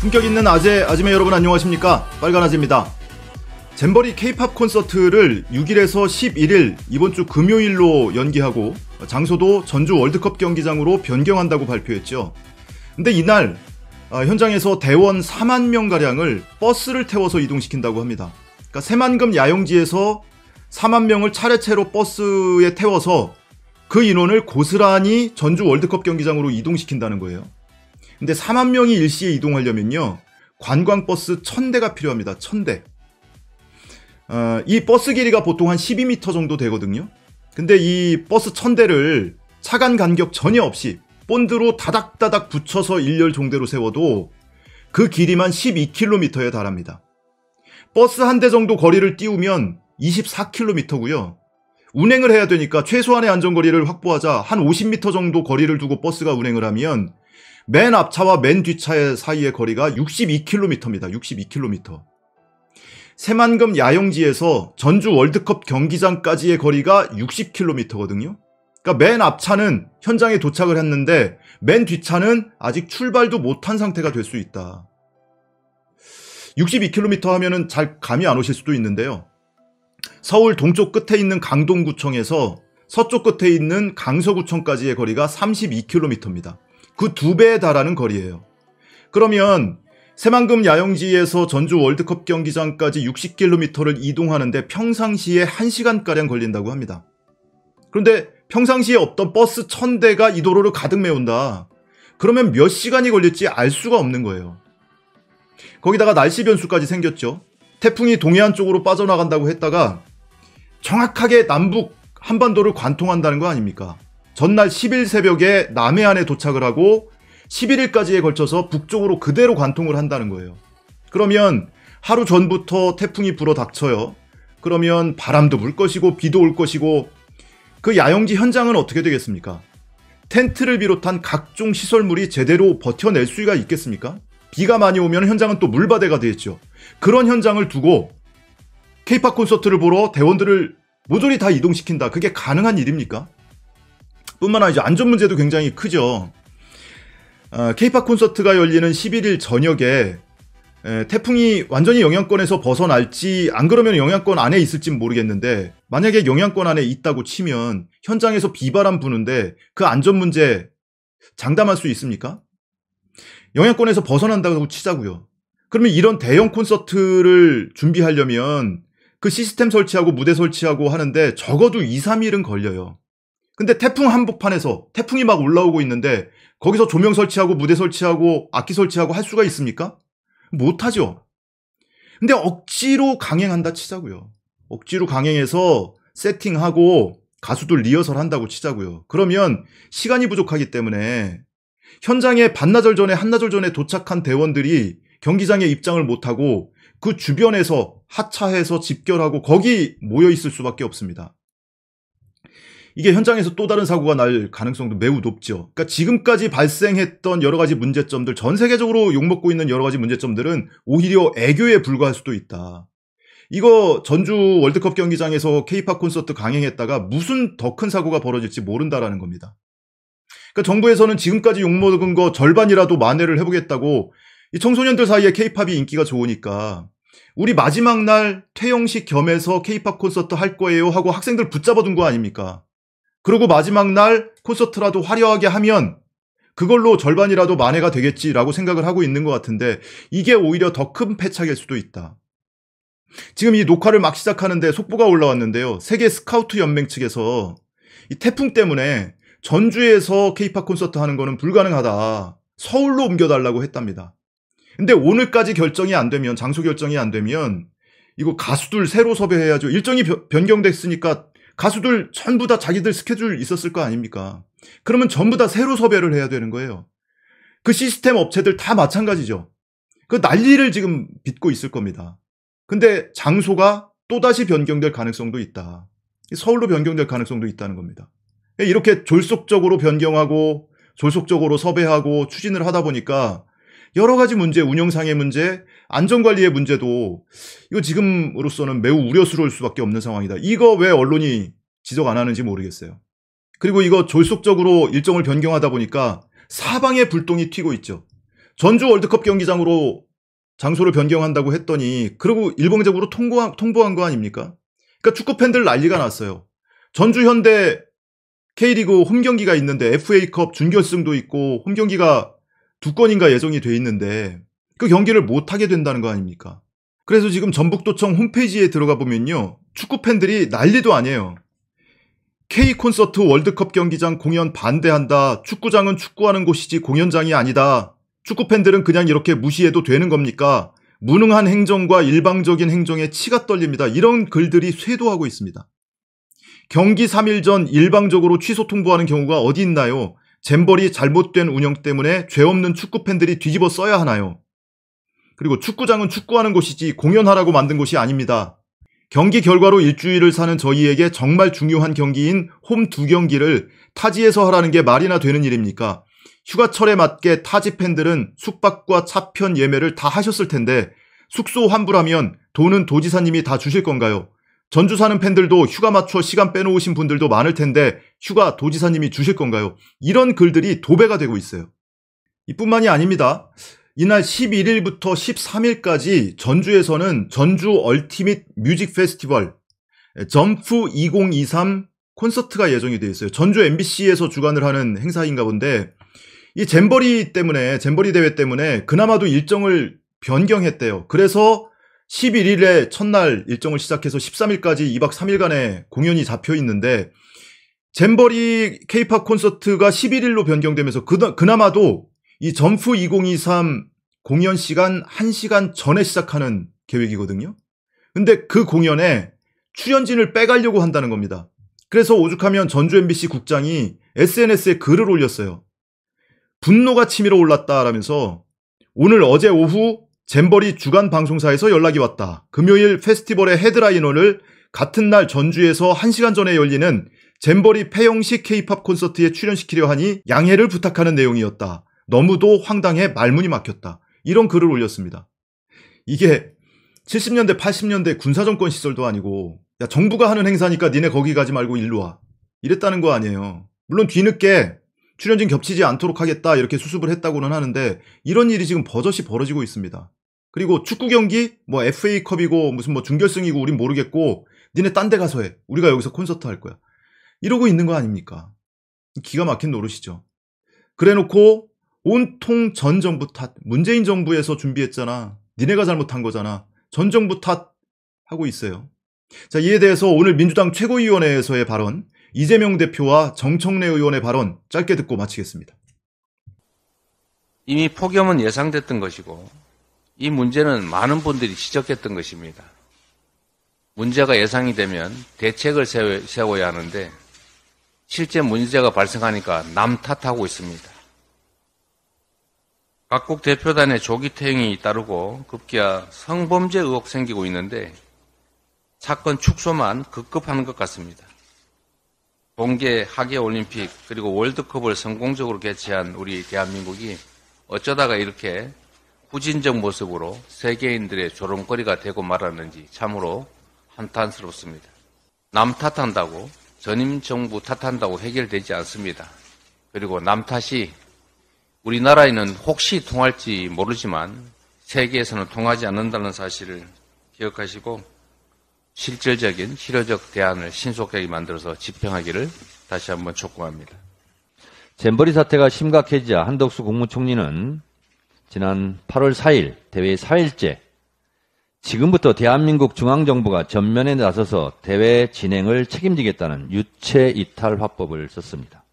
품격 있는 아재, 아지매 여러분 안녕하십니까? 빨간 아재입니다. 잼버리 케이팝 콘서트를 6일에서 11일 이번 주 금요일로 연기하고 장소도 전주 월드컵 경기장으로 변경한다고 발표했죠. 근데 이날 아, 현장에서 대원 4만 명가량을 버스를 태워서 이동시킨다고 합니다. 그러니까 새만금 야영지에서 4만 명을 차례차로 버스에 태워서 그 인원을 고스란히 전주 월드컵 경기장으로 이동시킨다는 거예요. 근데 4만 명이 일시에 이동하려면요. 관광버스 1000대가 필요합니다. 1000대. 어, 이 버스 길이가 보통 한 12m 정도 되거든요. 근데 이 버스 1000대를 차간 간격 전혀 없이 본드로 다닥다닥 붙여서 일렬 종대로 세워도 그 길이만 12km에 달합니다. 버스 한 대 정도 거리를 띄우면 24km고요. 운행을 해야 되니까 최소한의 안전거리를 확보하자 한 50m 정도 거리를 두고 버스가 운행을 하면 맨 앞차와 맨 뒷차의 사이의 거리가 62km입니다. 62km. 새만금 야영지에서 전주 월드컵 경기장까지의 거리가 60km거든요. 그러니까 맨 앞차는 현장에 도착을 했는데 맨 뒷차는 아직 출발도 못한 상태가 될 수 있다. 62km 하면은 잘 감이 안 오실 수도 있는데요. 서울 동쪽 끝에 있는 강동구청에서 서쪽 끝에 있는 강서구청까지의 거리가 32km입니다. 그두 배에 달하는 거리예요. 그러면 새만금 야영지에서 전주 월드컵 경기장까지 60km를 이동하는데 평상시에 1시간가량 걸린다고 합니다. 그런데 평상시에 없던 버스 1000대가 이 도로를 가득 메운다. 그러면 몇 시간이 걸릴지 알 수가 없는 거예요. 거기다가 날씨 변수까지 생겼죠. 태풍이 동해안 쪽으로 빠져나간다고 했다가 정확하게 남북 한반도를 관통한다는 거 아닙니까? 전날 10일 새벽에 남해안에 도착을 하고 11일까지에 걸쳐서 북쪽으로 그대로 관통을 한다는 거예요. 그러면 하루 전부터 태풍이 불어 닥쳐요. 그러면 바람도 불 것이고 비도 올 것이고 그 야영지 현장은 어떻게 되겠습니까? 텐트를 비롯한 각종 시설물이 제대로 버텨낼 수가 있겠습니까? 비가 많이 오면 현장은 또 물바대가 되겠죠. 그런 현장을 두고 케이팝 콘서트를 보러 대원들을 모조리 다 이동시킨다. 그게 가능한 일입니까? 뿐만 아니라 안전 문제도 굉장히 크죠. 케이팝 아, 어, 콘서트가 열리는 11일 저녁에 에, 태풍이 완전히 영향권에서 벗어날지 안 그러면 영향권 안에 있을진 모르겠는데 만약에 영향권 안에 있다고 치면 현장에서 비바람 부는데 그 안전 문제 장담할 수 있습니까? 영향권에서 벗어난다고 치자고요. 그러면 이런 대형 콘서트를 준비하려면 그 시스템 설치하고 무대 설치하고 하는데 적어도 2, 3일은 걸려요. 근데 태풍 한복판에서 태풍이 막 올라오고 있는데 거기서 조명 설치하고 무대 설치하고 악기 설치하고 할 수가 있습니까? 못하죠. 근데 억지로 강행한다 치자고요. 억지로 강행해서 세팅하고 가수들 리허설 한다고 치자고요. 그러면 시간이 부족하기 때문에 현장에 반나절 전에 한나절 전에 도착한 대원들이 경기장에 입장을 못하고 그 주변에서 하차해서 집결하고 거기 모여 있을 수밖에 없습니다. 이게 현장에서 또 다른 사고가 날 가능성도 매우 높죠. 그러니까 지금까지 발생했던 여러 가지 문제점들, 전 세계적으로 욕먹고 있는 여러 가지 문제점들은 오히려 애교에 불과할 수도 있다. 이거 전주 월드컵 경기장에서 케이팝 콘서트 강행했다가 무슨 더 큰 사고가 벌어질지 모른다라는 겁니다. 그러니까 정부에서는 지금까지 욕먹은 거 절반이라도 만회를 해보겠다고 이 청소년들 사이에 케이팝이 인기가 좋으니까 우리 마지막 날 퇴영식 겸해서 케이팝 콘서트 할 거예요 하고 학생들 붙잡아둔 거 아닙니까? 그리고 마지막 날 콘서트라도 화려하게 하면 그걸로 절반이라도 만회가 되겠지라고 생각을 하고 있는 것 같은데 이게 오히려 더 큰 패착일 수도 있다. 지금 이 녹화를 막 시작하는데 속보가 올라왔는데요. 세계 스카우트 연맹 측에서 이 태풍 때문에 전주에서 케이팝 콘서트 하는 거는 불가능하다. 서울로 옮겨달라고 했답니다. 근데 오늘까지 결정이 안 되면 장소 결정이 안 되면 이거 가수들 새로 섭외해야죠. 일정이 변경됐으니까 가수들 전부 다 자기들 스케줄 있었을 거 아닙니까? 그러면 전부 다 새로 섭외를 해야 되는 거예요. 그 시스템 업체들 다 마찬가지죠. 그 난리를 지금 빚고 있을 겁니다. 근데 장소가 또다시 변경될 가능성도 있다. 서울로 변경될 가능성도 있다는 겁니다. 이렇게 졸속적으로 변경하고 졸속적으로 섭외하고 추진을 하다 보니까 여러 가지 문제, 운영상의 문제, 안전관리의 문제도 이거 지금으로서는 매우 우려스러울 수밖에 없는 상황이다. 이거 왜 언론이 지적 안 하는지 모르겠어요. 그리고 이거 졸속적으로 일정을 변경하다 보니까 사방에 불똥이 튀고 있죠. 전주 월드컵 경기장으로 장소를 변경한다고 했더니 그리고 일방적으로 통보한, 통보한 거 아닙니까? 그러니까 축구 팬들 난리가 났어요. 전주 현대 K리그 홈 경기가 있는데 FA컵 준결승도 있고 홈 경기가 두 건인가 예정이 돼 있는데 그 경기를 못하게 된다는 거 아닙니까? 그래서 지금 전북도청 홈페이지에 들어가 보면요. 축구 팬들이 난리도 아니에요. K콘서트 월드컵 경기장 공연 반대한다. 축구장은 축구하는 곳이지 공연장이 아니다. 축구 팬들은 그냥 이렇게 무시해도 되는 겁니까? 무능한 행정과 일방적인 행정에 치가 떨립니다. 이런 글들이 쇄도하고 있습니다. 경기 3일 전 일방적으로 취소 통보하는 경우가 어디 있나요? 잼벌이 잘못된 운영 때문에 죄 없는 축구 팬들이 뒤집어 써야 하나요? 그리고 축구장은 축구하는 곳이지 공연하라고 만든 곳이 아닙니다. 경기 결과로 일주일을 사는 저희에게 정말 중요한 경기인 홈 두 경기를 타지에서 하라는 게 말이나 되는 일입니까? 휴가철에 맞게 타지 팬들은 숙박과 차편 예매를 다 하셨을 텐데 숙소 환불하면 돈은 도지사님이 다 주실 건가요? 전주 사는 팬들도 휴가 맞춰 시간 빼놓으신 분들도 많을 텐데 휴가 도지사님이 주실 건가요? 이런 글들이 도배가 되고 있어요. 이뿐만이 아닙니다. 이날 11일부터 13일까지 전주에서는 전주 얼티밋 뮤직 페스티벌 점프 2023 콘서트가 예정이 되어 있어요. 전주 MBC에서 주관을 하는 행사인가 본데 이 잼버리 때문에 잼버리 대회 때문에 그나마도 일정을 변경했대요. 그래서 11일에 첫날 일정을 시작해서 13일까지 2박 3일간의 공연이 잡혀 있는데 잼버리 케이팝 콘서트가 11일로 변경되면서 그나마도 이 점프 2023 공연 시간 1시간 전에 시작하는 계획이거든요. 근데 그 공연에 출연진을 빼가려고 한다는 겁니다. 그래서 오죽하면 전주 MBC 국장이 SNS에 글을 올렸어요. 분노가 치밀어 올랐다라면서 오늘 어제 오후 잼버리 주간 방송사에서 연락이 왔다. 금요일 페스티벌의 헤드라이너를 같은 날 전주에서 1시간 전에 열리는 잼버리 폐영식 케이팝 콘서트에 출연시키려 하니 양해를 부탁하는 내용이었다. 너무도 황당해 말문이 막혔다. 이런 글을 올렸습니다. 이게 70년대 80년대 군사정권 시절도 아니고 야 정부가 하는 행사니까 니네 거기 가지 말고 일로 와 이랬다는 거 아니에요. 물론 뒤늦게 출연진 겹치지 않도록 하겠다 이렇게 수습을 했다고는 하는데 이런 일이 지금 버젓이 벌어지고 있습니다. 그리고 축구 경기 뭐 FA컵이고 무슨 뭐중결승이고 우린 모르겠고 니네 딴 데 가서 해. 우리가 여기서 콘서트 할 거야. 이러고 있는 거 아닙니까? 기가 막힌 노릇이죠. 그래놓고 온통 전 정부 탓. 문재인 정부에서 준비했잖아. 니네가 잘못한 거잖아. 전 정부 탓 하고 있어요. 자, 이에 대해서 오늘 민주당 최고위원회에서의 발언, 이재명 대표와 정청래 의원의 발언 짧게 듣고 마치겠습니다. 이미 폭염은 예상됐던 것이고 이 문제는 많은 분들이 지적했던 것입니다. 문제가 예상이 되면 대책을 세워야 하는데 실제 문제가 발생하니까 남 탓하고 있습니다. 각국 대표단의 조기 퇴행이 따르고 급기야 성범죄 의혹 생기고 있는데 사건 축소만 급급하는 것 같습니다. 동계 하계 올림픽 그리고 월드컵을 성공적으로 개최한 우리 대한민국이 어쩌다가 이렇게 후진적 모습으로 세계인들의 조롱거리가 되고 말았는지 참으로 한탄스럽습니다. 남 탓한다고 전임 정부 탓한다고 해결되지 않습니다. 그리고 남 탓이 우리나라에는 혹시 통할지 모르지만 세계에서는 통하지 않는다는 사실을 기억하시고 실질적인 실효적 대안을 신속하게 만들어서 집행하기를 다시 한번 촉구합니다. 잼버리 사태가 심각해지자 한덕수 국무총리는 지난 8월 4일 대회 4일째 지금부터 대한민국 중앙정부가 전면에 나서서 대회 진행을 책임지겠다는 유체 이탈 화법을 썼습니다.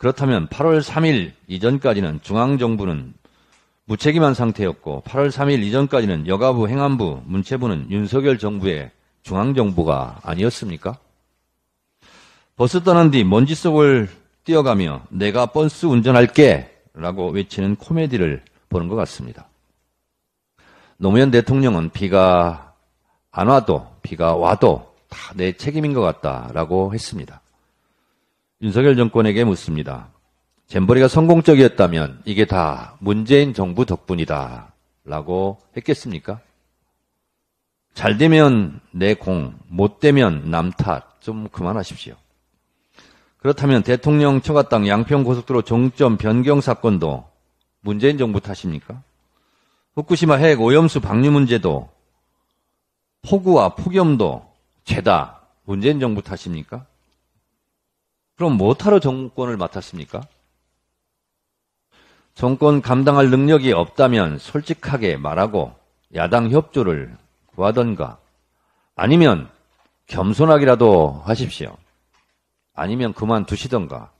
그렇다면 8월 3일 이전까지는 중앙정부는 무책임한 상태였고 8월 3일 이전까지는 여가부, 행안부, 문체부는 윤석열 정부의 중앙정부가 아니었습니까? 버스 떠난 뒤 먼지 속을 뛰어가며 내가 버스 운전할게 라고 외치는 코미디를 보는 것 같습니다. 노무현 대통령은 비가 안 와도 비가 와도 다 내 책임인 것 같다라고 했습니다. 윤석열 정권에게 묻습니다. 잼버리가 성공적이었다면 이게 다 문재인 정부 덕분이다. 라고 했겠습니까? 잘 되면 내 공, 못 되면 남 탓. 좀 그만하십시오. 그렇다면 대통령 청와당 양평고속도로 정점 변경 사건도 문재인 정부 탓입니까? 후쿠시마 핵 오염수 방류 문제도 폭우와 폭염도 죄다 문재인 정부 탓입니까? 그럼 뭐하러 정권을 맡았습니까? 정권 감당할 능력이 없다면 솔직하게 말하고 야당 협조를 구하던가 아니면 겸손하기라도 하십시오. 아니면 그만두시던가